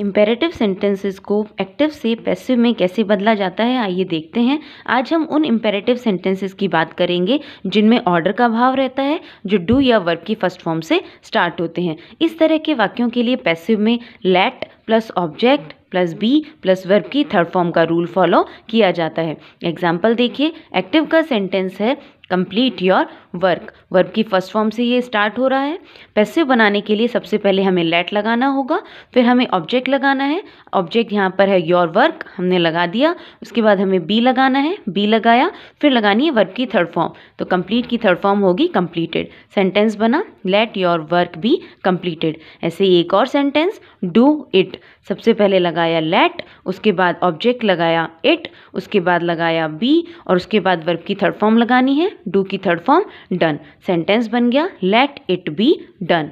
imperative sentences को active से passive में कैसे बदला जाता है आइए देखते हैं आज हम उन इम्पेरेटिव सेंटेंसेस की बात करेंगे जिनमें ऑर्डर का भाव रहता है जो डू या वर्ब की फर्स्ट फॉर्म से स्टार्ट होते हैं इस तरह के वाक्यों के लिए पैसिव में let plus object plus be plus verb की थर्ड फॉर्म का रूल फॉलो किया जाता है एग्जाम्पल देखिए एक्टिव का सेंटेंस है कंप्लीट योर वर्क वर्क की फर्स्ट फॉर्म से ये स्टार्ट हो रहा है पैसिव बनाने के लिए सबसे पहले हमें लेट लगाना होगा फिर हमें ऑब्जेक्ट लगाना है ऑब्जेक्ट यहाँ पर है योर वर्क हमने लगा दिया उसके बाद हमें बी लगाना है बी लगाया फिर लगानी है वर्क की थर्ड फॉर्म तो कंप्लीट की थर्ड फॉर्म होगी कंप्लीटेड सेंटेंस बना let your work be completed ऐसे एक और सेंटेंस डू इट सबसे पहले लगाया लेट उसके बाद ऑब्जेक्ट लगाया इट उसके बाद लगाया बी और उसके बाद वर्क की थर्ड फॉर्म लगानी है डू की थर्ड फॉर्म डन सेंटेंस बन गया लेट इट बी डन